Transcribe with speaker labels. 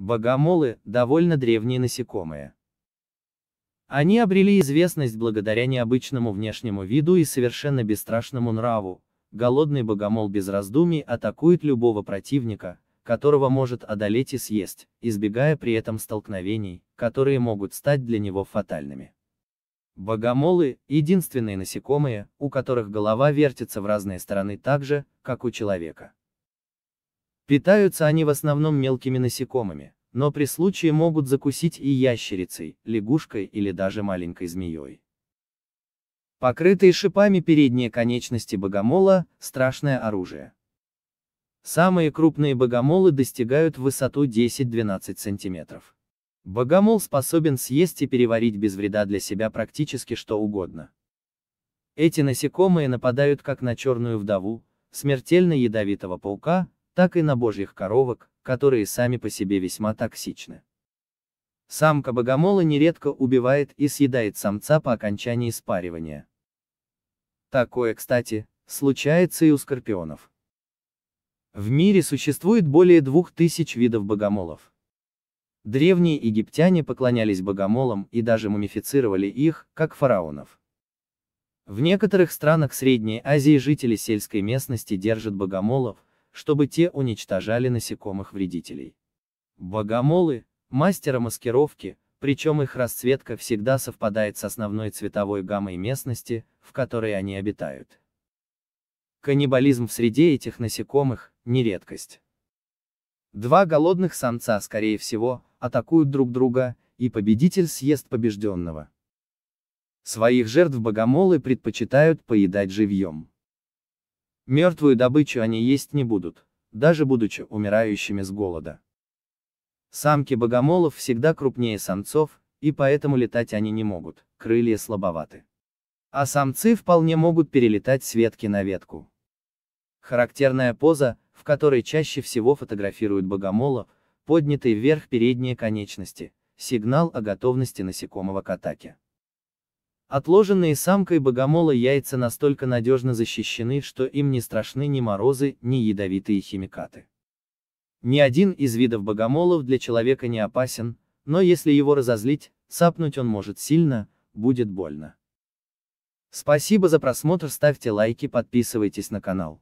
Speaker 1: Богомолы – довольно древние насекомые. Они обрели известность благодаря необычному внешнему виду и совершенно бесстрашному нраву. Голодный богомол без раздумий атакует любого противника, которого может одолеть и съесть, избегая при этом столкновений, которые могут стать для него фатальными. Богомолы – единственные насекомые, у которых голова вертится в разные стороны так же, как у человека. Питаются они в основном мелкими насекомыми, но при случае могут закусить и ящерицей, лягушкой или даже маленькой змеей. Покрытые шипами передние конечности богомола – страшное оружие. Самые крупные богомолы достигают высоту 10-12 см. Богомол способен съесть и переварить без вреда для себя практически что угодно. Эти насекомые нападают как на черную вдову, смертельно ядовитого паука, так и на божьих коровок, которые сами по себе весьма токсичны. Самка богомола нередко убивает и съедает самца по окончании спаривания. Такое, кстати, случается и у скорпионов. В мире существует более двух тысяч видов богомолов. Древние египтяне поклонялись богомолам и даже мумифицировали их, как фараонов. В некоторых странах Средней Азии жители сельской местности держат богомолов, чтобы те уничтожали насекомых-вредителей. Богомолы – мастера маскировки, причем их расцветка всегда совпадает с основной цветовой гаммой местности, в которой они обитают. Каннибализм в среде этих насекомых – не редкость. Два голодных самца, скорее всего, атакуют друг друга, и победитель съест побежденного. Своих жертв богомолы предпочитают поедать живьем. Мертвую добычу они есть не будут, даже будучи умирающими с голода. Самки богомолов всегда крупнее самцов, и поэтому летать они не могут, крылья слабоваты. А самцы вполне могут перелетать с ветки на ветку. Характерная поза, в которой чаще всего фотографируют богомола, поднятые вверх передние конечности, сигнал о готовности насекомого к атаке. Отложенные самкой богомола яйца настолько надежно защищены, что им не страшны ни морозы, ни ядовитые химикаты. Ни один из видов богомолов для человека не опасен, но если его разозлить, сапнуть он может сильно, будет больно. Спасибо за просмотр, ставьте лайки, подписывайтесь на канал.